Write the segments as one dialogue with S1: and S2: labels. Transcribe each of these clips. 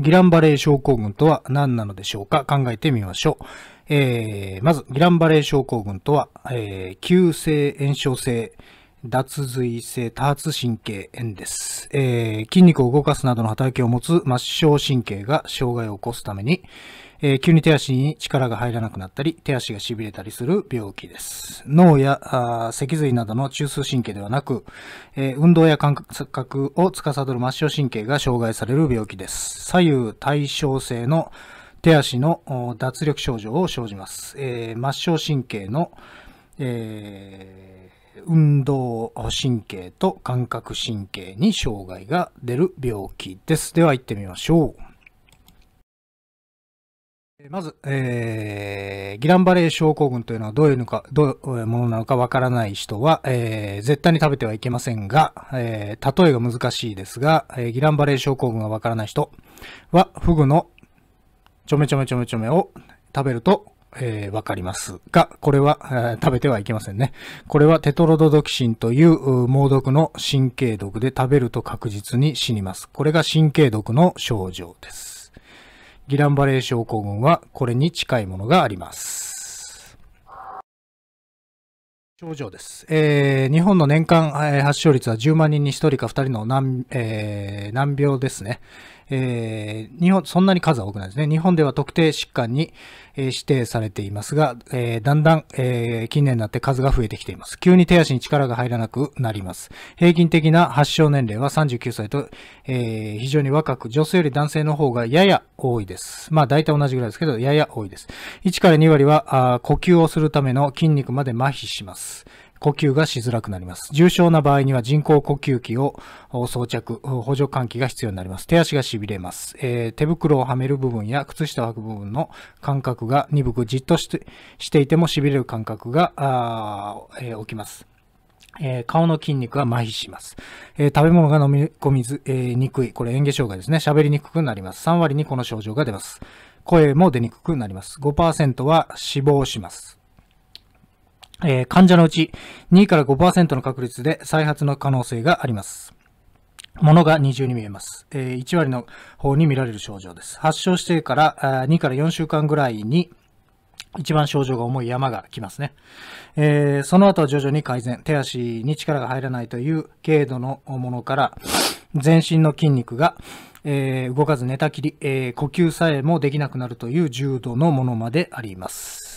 S1: ギランバレー症候群とは何なのでしょうか考えてみましょう。えー、まず、ギランバレー症候群とは、えー、急性炎症性、脱髄性多発神経炎です、えー、筋肉を動かすなどの働きを持つ末梢神経が障害を起こすために、えー、急に手足に力が入らなくなったり、手足が痺れたりする病気です。脳や脊髄などの中枢神経ではなく、えー、運動や感覚を司る末梢神経が障害される病気です。左右対称性の手足の脱力症状を生じます。えー、末梢神経の、えー、運動神経と感覚神経に障害が出る病気です。では行ってみましょう。まず、えー、ギランバレー症候群というのはどういうのか、どういうものなのかわからない人は、えー、絶対に食べてはいけませんが、えー、例えが難しいですが、えー、ギランバレー症候群がわからない人は、フグのちょめちょめちょめちょめを食べると、えー、わかりますが、これは、えー、食べてはいけませんね。これはテトロドドキシンという猛毒の神経毒で食べると確実に死にます。これが神経毒の症状です。ギランバレー症候群はこれに近いものがあります。症状です、えー、日本の年間発症率は10万人に1人か2人の難えー、難病ですね。えー、日本、そんなに数は多くないですね。日本では特定疾患に、指定されていますが、えー、だんだん、えー、近年になって数が増えてきています。急に手足に力が入らなくなります。平均的な発症年齢は39歳と、えー、非常に若く、女性より男性の方がやや多いです。まあ大体同じぐらいですけど、やや多いです。1から2割は、呼吸をするための筋肉まで麻痺します。呼吸がしづらくなります。重症な場合には人工呼吸器を装着、補助換気が必要になります。手足が痺れます。えー、手袋をはめる部分や靴下を履く部分の感覚が鈍くじっとしてしていても痺れる感覚が、えー、起きます。えー、顔の筋肉が麻痺します。えー、食べ物が飲み込みず、えー、にくい。これ、嚥下障害ですね。喋りにくくなります。3割にこの症状が出ます。声も出にくくなります。5%は死亡します。えー、患者のうち2から5%の確率で再発の可能性があります。ものが二重に見えます。えー、1割の方に見られる症状です。発症してから2から4週間ぐらいに一番症状が重い山が来ますね。えー、その後は徐々に改善。手足に力が入らないという軽度のものから、全身の筋肉が、えー、動かず寝たきり、えー、呼吸さえもできなくなるという重度のものまであります。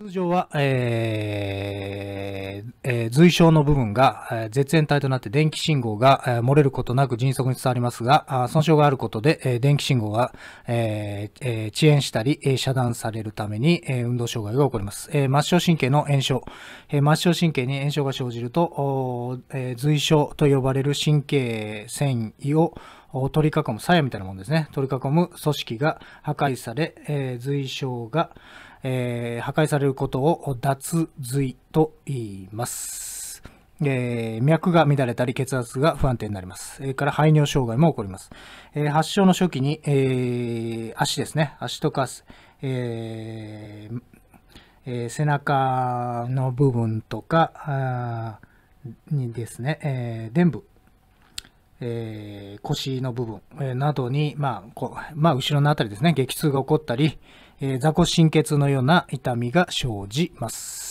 S1: 通常は、えーえー、随小の部分が絶縁体となって電気信号が漏れることなく迅速に伝わりますが、損傷があることで電気信号が、えー、遅延したり遮断されるために運動障害が起こります。末梢神経の炎症。末梢神経に炎症が生じると、随小と呼ばれる神経繊維を取り囲む、鞘みたいなものですね。取り囲む組織が破壊され、随小がえー、破壊されることを脱髄と言います。えー、脈が乱れたり血圧が不安定になります。そ、えー、から排尿障害も起こります。えー、発症の初期に、え足ですね、足とか、ええ背中の部分とかにですね、えー、部えー、腰の部分、えー、などに、まあこまあ、後ろのあたりですね、激痛が起こったり、えー、座骨神経痛のような痛みが生じます。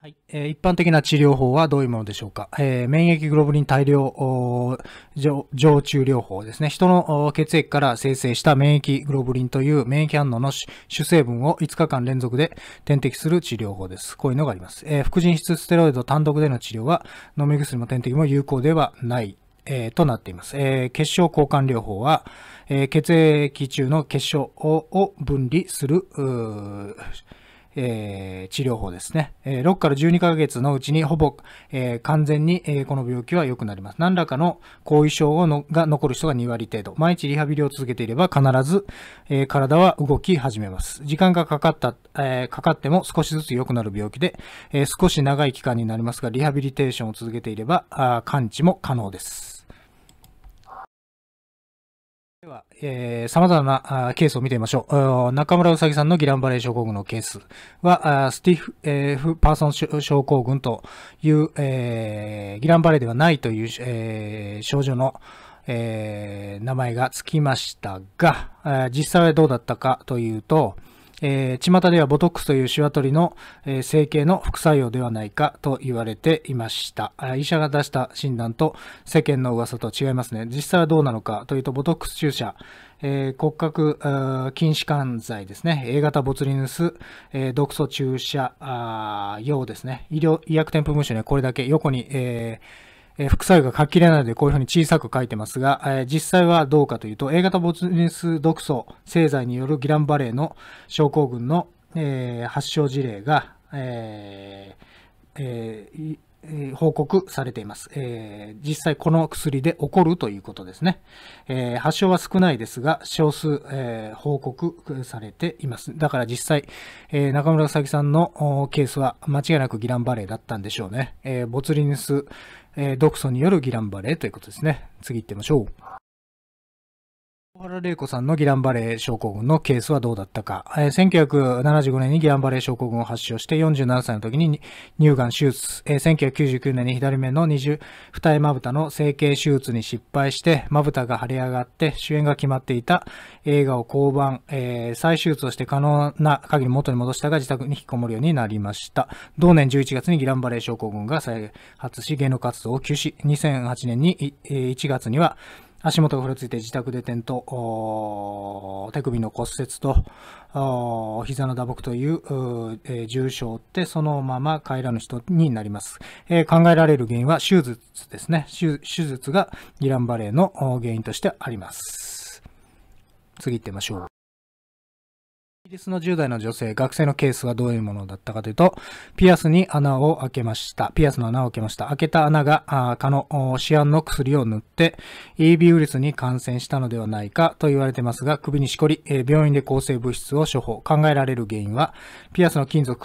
S1: はい、えー、一般的な治療法はどういうものでしょうか、えー、免疫グロブリン大量常駐療法ですね。人の血液から生成した免疫グロブリンという免疫反応の主成分を5日間連続で点滴する治療法です。こういうのがあります。えー、副腎質ステロイド単独での治療は飲み薬も点滴も有効ではないえー、となっています。えー、結晶交換療法は、えー、血液中の結晶を分離する、えー、治療法ですね、え6から12ヶ月のうちにほぼ、え完全に、えこの病気は良くなります。何らかの後遺症をのが残る人が2割程度。毎日リハビリを続けていれば必ず、え体は動き始めます。時間がかかった、えかかっても少しずつ良くなる病気で、え少し長い期間になりますが、リハビリテーションを続けていれば、あ完治も可能です。では、えー、様々なケースを見てみましょう。中村うさぎさんのギランバレー症候群のケースは、スティフ、えー、パーソン症候群という、えー、ギランバレーではないという、えー、症状の、えー、名前がつきましたが、実際はどうだったかというと、えー、巷ではボトックスというシワ取りの、えー、整形の副作用ではないかと言われていました。医者が出した診断と世間の噂と違いますね。実際はどうなのかというと、ボトックス注射、えー、骨格筋弛緩剤ですね、A 型ボツリヌス、えー、毒素注射用ですね、医療医薬店舗文書にはこれだけ横に、えーえ副作用が書ききれないのでこういうふうに小さく書いてますが、え実際はどうかというと、A 型ボツネス毒素製剤によるギランバレーの症候群の、え発症事例が、えーえーえ報告されています、えー、実際この薬で起こるということですね。えー、発症は少ないですが、少数、えー、報告されています。だから実際、え中村咲さんのケースは間違いなくギランバレーだったんでしょうね。えボツリヌス、え毒素によるギランバレーということですね。次行ってみましょう。小原玲子さんのギランバレー症候群のケースはどうだったか、えー、1975年にギランバレー症候群を発症して47歳の時に乳がん手術、えー、1999年に左目の二重二重まぶたの整形手術に失敗してまぶたが腫れ上がって主演が決まっていた映画を降板、えー、再手術をして可能な限り元に戻したが自宅に引きこもるようになりました同年11月にギランバレー症候群が再発し芸能活動を休止2008年に1月には足元がふらついて自宅で転倒、手首の骨折と、膝の打撲という、えー、重傷を負って、そのまま帰らぬ人になります、えー、考えられる原因は手術ですね。手術がギランバレーの原因としてあります。次行ってみましょう。イギリスの10代の女性、学生のケースはどういうものだったかというと、ピアスに穴を開けました。ピアスの穴を開けました。開けた穴が、あ蚊のシアンの薬を塗って、EB ウイルスに感染したのではないかと言われてますが、首にしこり、えー、病院で抗生物質を処方。考えられる原因は、ピアスの金属、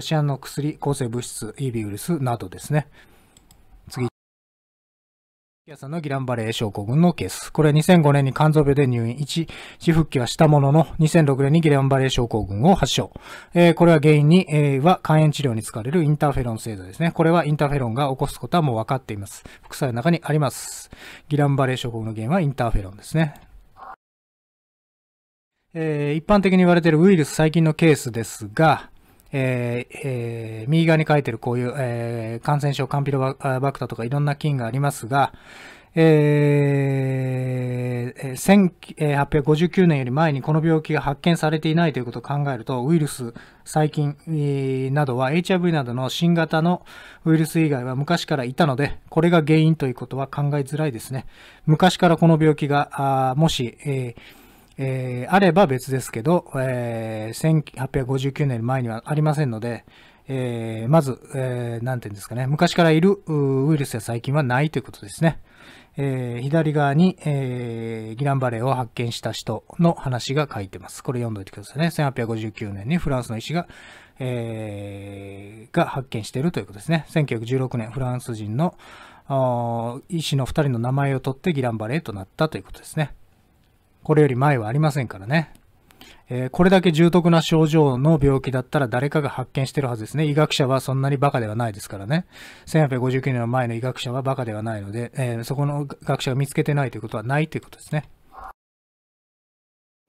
S1: シアンの薬、抗生物質、EB ウイルスなどですね。皆さんのギランバレー症候群のケース。これは2005年に肝臓病で入院1、死復帰はしたものの、2006年にギランバレー症候群を発症。えー、これは原因に、えー、は肝炎治療に使われるインターフェロン製度ですね。これはインターフェロンが起こすことはもう分かっています。副作用の中にあります。ギランバレー症候群の原因はインターフェロンですね。えー、一般的に言われているウイルス細菌のケースですが、えーえー、右側に書いてるこういう、えー、感染症、カンピロバクタとかいろんな菌がありますが、えー、1859年より前にこの病気が発見されていないということを考えると、ウイルス、細菌などは HIV などの新型のウイルス以外は昔からいたので、これが原因ということは考えづらいですね。昔からこの病気が、もし、えーえー、あれば別ですけど、えー、1859年前にはありませんので、えー、まず、えー、なんていうんですかね、昔からいるウイルスや細菌はないということですね。えー、左側に、えー、ギランバレーを発見した人の話が書いてます。これ読んどいてくださいね。1859年にフランスの医師が、えー、が発見しているということですね。1916年、フランス人の医師の2人の名前を取ってギランバレーとなったということですね。これより前はありませんからね。えー、これだけ重篤な症状の病気だったら誰かが発見してるはずですね。医学者はそんなにバカではないですからね。1859年の前の医学者はバカではないので、えー、そこの学者が見つけてないということはないということですね。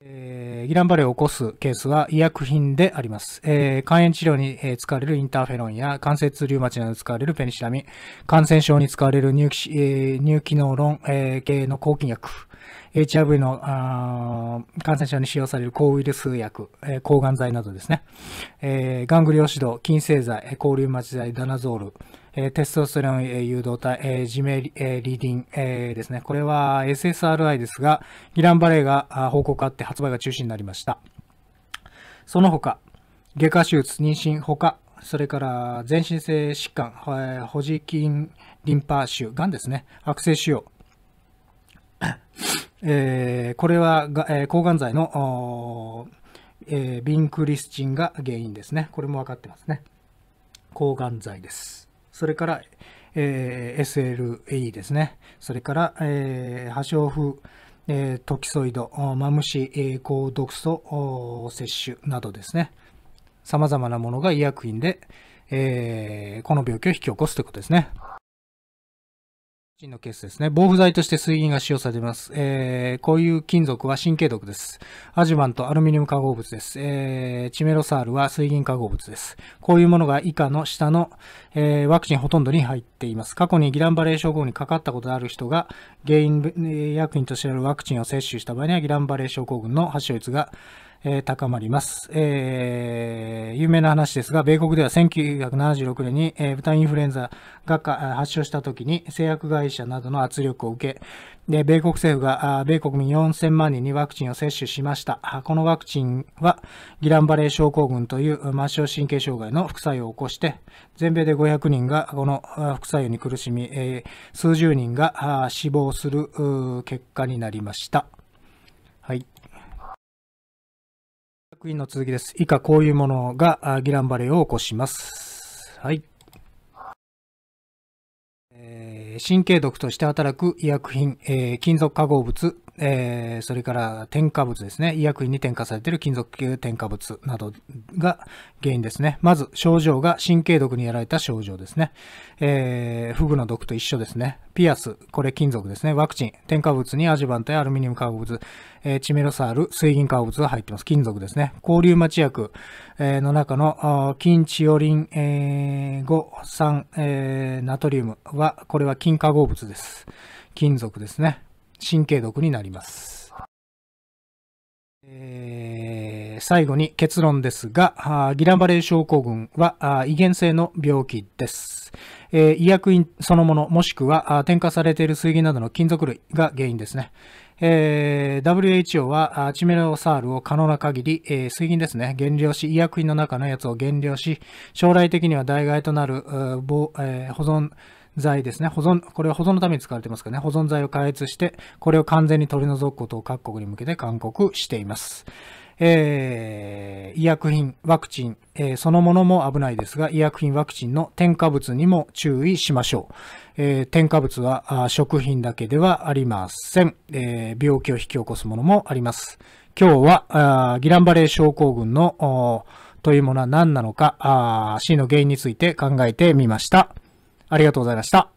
S1: えー、イランバレを起こすケースは医薬品であります。えー、肝炎治療に、使われるインターフェロンや関節リウマチなどに使われるペニシラミ感染症に使われる乳気,、えー、乳機能論、えー、系の抗菌薬、HIV のあ感染症に使用される抗ウイルス薬、えー、抗がん剤などですね、えー、ガングリオシド、筋製剤、抗リウマチ剤、ダナゾール、えテストステロン誘導体、えジメ、えリディン、えですね。これは SSRI ですが、ギランバレーが報告あって発売が中止になりました。その他、外科手術、妊娠、他、それから全身性疾患、えー、保持筋リンパ腫、がんですね、悪性腫瘍。えー、これはが、えー、抗がん剤の、えー、ビンクリスチンが原因ですね。これも分かってますね。抗がん剤です。それから、えー、SLE ですね。それから、えー、破傷風、えー、トキソイド、マムシ、えー、抗毒素摂取などですね。様々なものが医薬品で、えー、この病気を引き起こすということですね。金のケースですね。防腐剤として水銀が使用されています。えー、こういう金属は神経毒です。アジュバント、アルミニウム化合物です。えー、チメロサールは水銀化合物です。こういうものが以下の下の、えー、ワクチンほとんどに入っています。過去にギランバレー症候群にかかったことがある人が原因薬品としてあるワクチンを接種した場合にはギランバレー症候群の発症率がえー、高まります、えー、有名な話ですが、米国では1976年に、えー、豚インフルエンザが発症した時に製薬会社などの圧力を受け、で米国政府が米国民4000万人にワクチンを接種しました。このワクチンはギランバレー症候群という末梢神経障害の副作用を起こして、全米で500人がこの副作用に苦しみ、数十人が死亡する結果になりました。クイーンの続きです。以下、こういうものがギランバレーを起こします。はい。え神経毒として働く医薬品、えー、金属化合物、えー、それから添加物ですね。医薬品に添加されている金属系添加物などが原因ですね。まず、症状が神経毒にやられた症状ですね。えー、フグの毒と一緒ですね。ピアス、これ金属ですね。ワクチン、添加物にアジュバントやアルミニウム化合物、えー、チメロサール、水銀化合物が入ってます。金属ですね。交流待薬、えー、の中の、金チオリン、えー、5、3、えー、ナトリウムは、これは金化合物です。金属ですね。神経毒になります。え最後に結論ですが、ギランバレー症候群は遺伝性の病気です。医薬品そのもの、もしくは添加されている水銀などの金属類が原因ですね。WHO はチメロサールを可能な限り、水銀ですね、減量し、医薬品の中のやつを減量し、将来的には代替となる、保存、剤ですね。保存、これは保存のために使われてますかね。保存剤を開発して、これを完全に取り除くことを各国に向けて勧告しています。えー、医薬品、ワクチン、えー、そのものも危ないですが、医薬品、ワクチンの添加物にも注意しましょう。えー、添加物は食品だけではありません、え病気を引き起こすものもあります。今日は、ギランバレー症候群のというものは何なのか、死の原因について考えてみました。ありがとうございました。